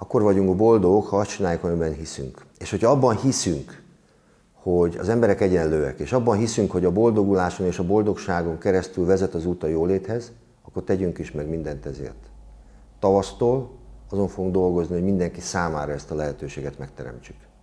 akkor vagyunk boldogok, ha azt csináljuk, amiben hiszünk. És hogyha abban hiszünk, hogy az emberek egyenlőek, és abban hiszünk, hogy a boldoguláson és a boldogságon keresztül vezet az út a jóléthez, akkor tegyünk is meg mindent ezért. Tavasztól azon fogunk dolgozni, hogy mindenki számára ezt a lehetőséget megteremtsük.